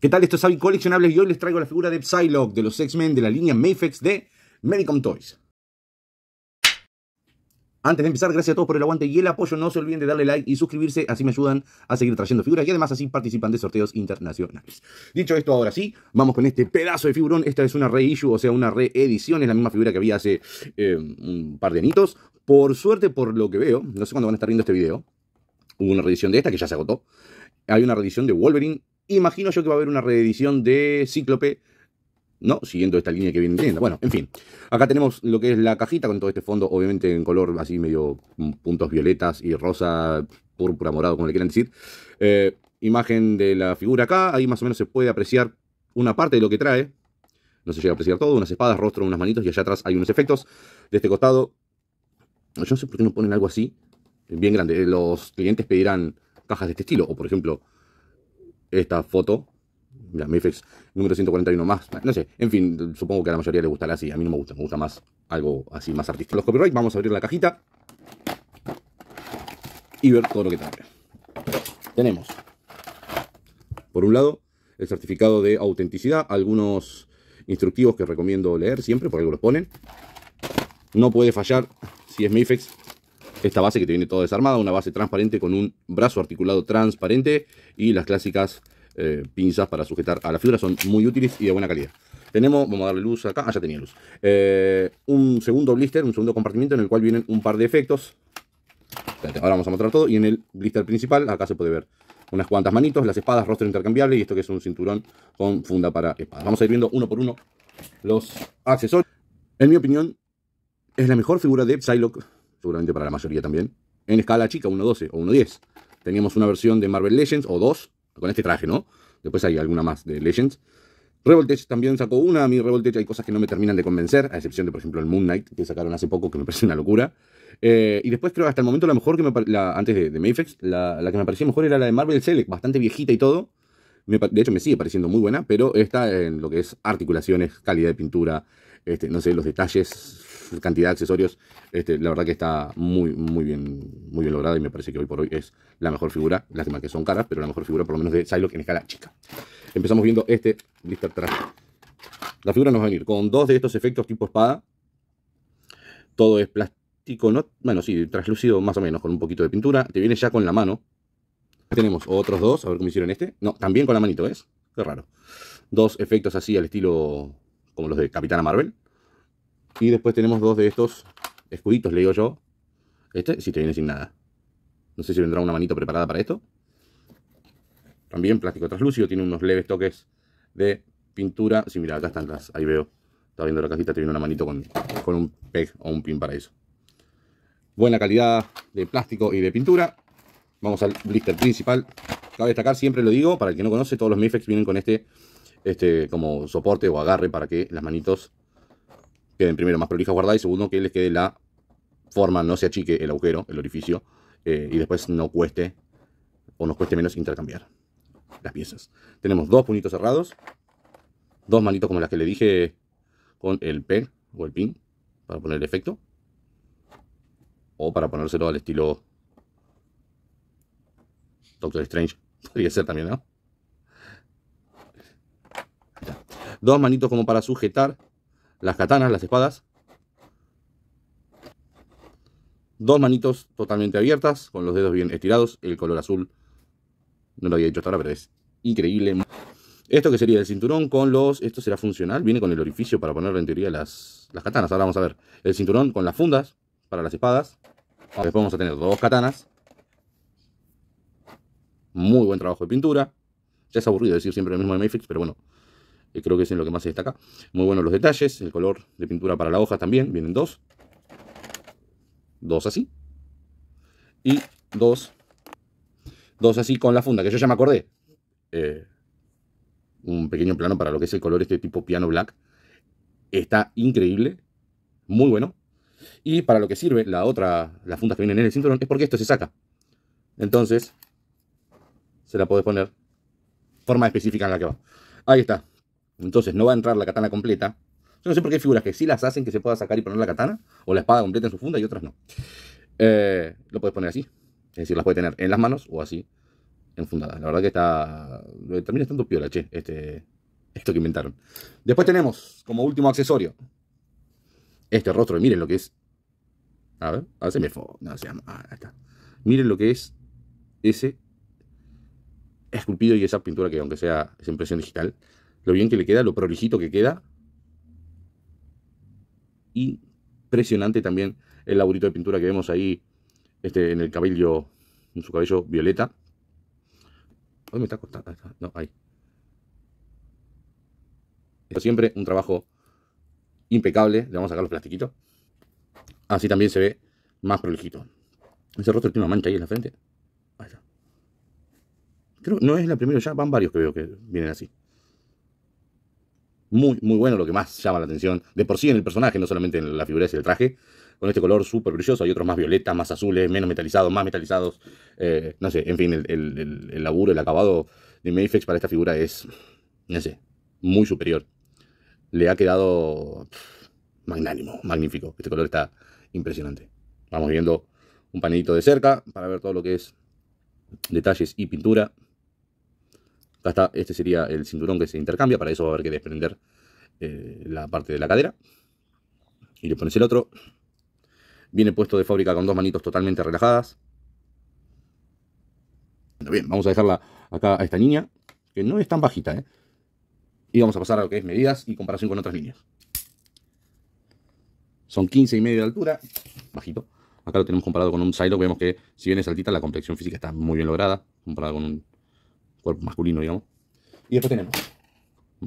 ¿Qué tal? Esto es Coleccionables y hoy les traigo la figura de Psylocke de los X-Men de la línea Mayfex de Medicom Toys. Antes de empezar, gracias a todos por el aguante y el apoyo. No se olviden de darle like y suscribirse, así me ayudan a seguir trayendo figuras y además así participan de sorteos internacionales. Dicho esto, ahora sí, vamos con este pedazo de figurón. Esta es una reissue, o sea, una reedición. Es la misma figura que había hace eh, un par de anitos. Por suerte, por lo que veo, no sé cuándo van a estar viendo este video, hubo una reedición de esta que ya se agotó. Hay una reedición de Wolverine Imagino yo que va a haber una reedición de Cíclope, ¿no? Siguiendo esta línea que viene teniendo. Bueno, en fin. Acá tenemos lo que es la cajita con todo este fondo, obviamente en color así medio puntos violetas y rosa, púrpura, morado, como le quieran decir. Eh, imagen de la figura acá, ahí más o menos se puede apreciar una parte de lo que trae. No se llega a apreciar todo, unas espadas, rostro, unas manitos y allá atrás hay unos efectos. De este costado, yo no sé por qué no ponen algo así, bien grande. Eh, los clientes pedirán cajas de este estilo, o por ejemplo, esta foto, la Mifex número 141 más, no sé, en fin, supongo que a la mayoría le gustará así, a mí no me gusta, me gusta más algo así, más artístico. Los copyright, vamos a abrir la cajita y ver todo lo que trae. Tenemos, por un lado, el certificado de autenticidad, algunos instructivos que recomiendo leer siempre, por algo los ponen. No puede fallar, si es Mifex, esta base que te viene toda desarmada, una base transparente con un brazo articulado transparente y las clásicas eh, pinzas para sujetar a la figura, son muy útiles y de buena calidad. Tenemos, vamos a darle luz acá, ah, ya tenía luz. Eh, un segundo blister, un segundo compartimiento en el cual vienen un par de efectos. Ahora vamos a mostrar todo y en el blister principal acá se puede ver unas cuantas manitos, las espadas, rostro intercambiable y esto que es un cinturón con funda para espadas. Vamos a ir viendo uno por uno los accesorios. En mi opinión, es la mejor figura de Psylocke seguramente para la mayoría también, en escala chica, 1.12 o 1.10. Teníamos una versión de Marvel Legends o 2 con este traje, ¿no? Después hay alguna más de Legends. Revoltech también sacó una. A mí Revoltech hay cosas que no me terminan de convencer, a excepción de, por ejemplo, el Moon Knight, que sacaron hace poco, que me parece una locura. Eh, y después creo hasta el momento la mejor que me antes de, de la, que me parecía mejor era la de Marvel Select, bastante viejita y todo. de hecho, me sigue pareciendo muy buena, pero está en lo que es articulaciones, calidad de pintura, este, no sé, los detalles, cantidad de accesorios, este, la verdad que está muy, muy bien, muy bien lograda y me parece que hoy por hoy es la mejor figura, lástima que son caras, pero la mejor figura por lo menos de Psylocke en escala chica. Empezamos viendo este blister trash. La figura nos va a venir con dos de estos efectos tipo espada. Todo es plástico, no, bueno, sí, translúcido más o menos, con un poquito de pintura. Te viene ya con la mano. Tenemos otros dos, a ver cómo hicieron este. No, también con la manito, ¿ves? Qué raro. Dos efectos así al estilo como los de Capitana Marvel. Y después tenemos dos de estos escuditos, le digo yo. Este sí te viene sin nada. No sé si vendrá una manito preparada para esto. También plástico translúcido, tiene unos leves toques de pintura. Sí, mira, acá están las, ahí veo. Estaba viendo la casita te viene una manito con, un peg o un pin para eso. Buena calidad de plástico y de pintura. Vamos al blister principal. Cabe destacar, siempre lo digo, para el que no conoce, todos los Mifex vienen con este, este como soporte o agarre para que las manitos queden primero más prolijas guardadas y segundo que les quede la forma, no se achique el agujero, el orificio eh, y después no cueste o nos cueste menos intercambiar las piezas. Tenemos dos puñitos cerrados, dos manitos como las que le dije con el peg o el pin para poner el efecto o para ponérselo al estilo Doctor Strange. Podría ser también, ¿no? Dos manitos como para sujetar las katanas, las espadas. Dos manitos totalmente abiertas, con los dedos bien estirados, el color azul. No lo había dicho hasta ahora, pero es increíble. Esto que sería el cinturón con los... Esto será funcional, viene con el orificio para poner en teoría las, katanas. Ahora vamos a ver el cinturón con las fundas para las espadas. Después vamos a tener dos katanas. Muy buen trabajo de pintura. Ya es aburrido decir siempre lo mismo de Mayfix, pero bueno, creo que es en lo que más se destaca. Muy buenos los detalles, el color de pintura para la hoja también, vienen dos. Dos así. Y dos. Dos así con la funda, que yo ya me acordé. Eh, un pequeño plano para lo que es el color este tipo piano black. Está increíble, muy bueno. Y para lo que sirve la otra, las fundas que vienen en el cinturón, es porque esto se saca. Entonces, se la podés poner forma específica en la que va. Ahí está, entonces no va a entrar la katana completa. Yo no sé por qué hay figuras que sí las hacen que se pueda sacar y poner la katana, o la espada completa en su funda y otras no. Eh, lo puedes poner así. Es decir, las puedes tener en las manos o así, enfundadas. La verdad que está. Eh, termina estando piola, che, este, esto que inventaron. Después tenemos como último accesorio este rostro. miren lo que es. A ver, a ver me No, se llama. Ah, está. Miren lo que es ese esculpido y esa pintura que, aunque sea es impresión digital, lo bien que le queda, lo prolijito que queda. Y impresionante también el laburito de pintura que vemos ahí este, en el cabello, en su cabello violeta. Hoy me está costando. No, ahí. siempre un trabajo impecable. Le vamos a sacar los plastiquitos. Así también se ve más prolijito. Ese rostro tiene una mancha ahí en la frente. Ahí está. Creo no es la primera, ya van varios que veo que vienen así muy, muy bueno, lo que más llama la atención, de por sí en el personaje, no solamente en la figura el traje, con este color súper brilloso, hay otros más violetas, más azules, menos metalizados, más metalizados, eh, no sé, en fin, el, laburo, el acabado de Mayfix para esta figura es, no sé, muy superior. Le ha quedado magnánimo, magnífico, este color está impresionante. Vamos viendo un panelito de cerca para ver todo lo que es detalles y pintura. Acá está, este sería el cinturón que se intercambia, para eso va a haber que desprender eh, la parte de la cadera. Y le pones el otro. Viene puesto de fábrica con dos manitos totalmente relajadas. bien, vamos a dejarla acá a esta niña, que no es tan bajita, ¿eh? Y vamos a pasar a lo que es medidas y comparación con otras niñas. Son 15 y medio de altura, bajito. Acá lo tenemos comparado con un silo, vemos que si bien es altita, la complexión física está muy bien lograda, comparado con un cuerpo masculino, digamos. Y después tenemos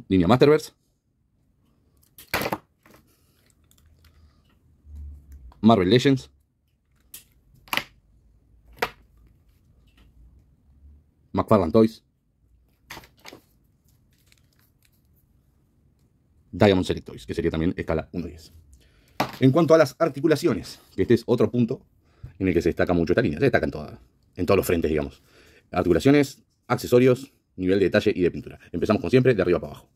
línea Masterverse. Marvel Legends. McFarlane Toys. Diamond Select Toys, que sería también escala 1.10. En cuanto a las articulaciones, que este es otro punto en el que se destaca mucho esta línea, se destaca todas en todos los frentes, digamos. Articulaciones accesorios, nivel de detalle y de pintura. Empezamos con siempre, de arriba para abajo.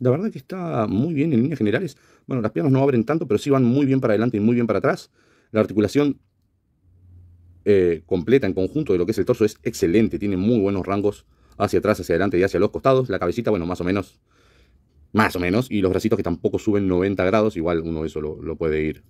La verdad que está muy bien en líneas generales. Bueno, las piernas no abren tanto, pero sí van muy bien para adelante y muy bien para atrás. La articulación eh, completa en conjunto de lo que es el torso es excelente. Tiene muy buenos rangos hacia atrás, hacia adelante y hacia los costados. La cabecita, bueno, más o menos. Más o menos. Y los bracitos que tampoco suben 90 grados. Igual uno eso lo, puede ir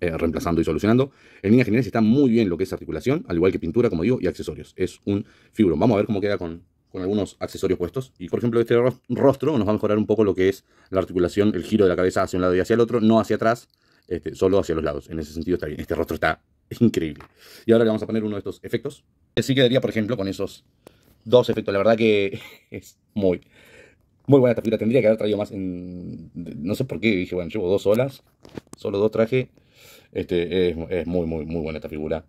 eh, reemplazando y solucionando. En líneas generales está muy bien lo que es articulación, al igual que pintura, como digo, y accesorios. Es un figurón. Vamos a ver cómo queda con, con algunos accesorios puestos. Y por ejemplo, este rostro nos va a mejorar un poco lo que es la articulación, el giro de la cabeza hacia un lado y hacia el otro, no hacia atrás, este, solo hacia los lados. En ese sentido está bien. Este rostro está increíble. Y ahora le vamos a poner uno de estos efectos. Así quedaría, por ejemplo, con esos dos efectos. La verdad que es muy, muy buena esta figura. Tendría que haber traído más en... No sé por qué dije, bueno, llevo dos olas, solo dos traje. Este, es, es muy, muy, muy buena esta figura.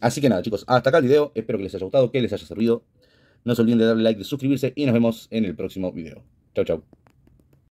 Así que nada, chicos, hasta acá el video. Espero que les haya gustado, que les haya servido. No se olviden de darle like, de suscribirse y nos vemos en el próximo video. Chao, chau.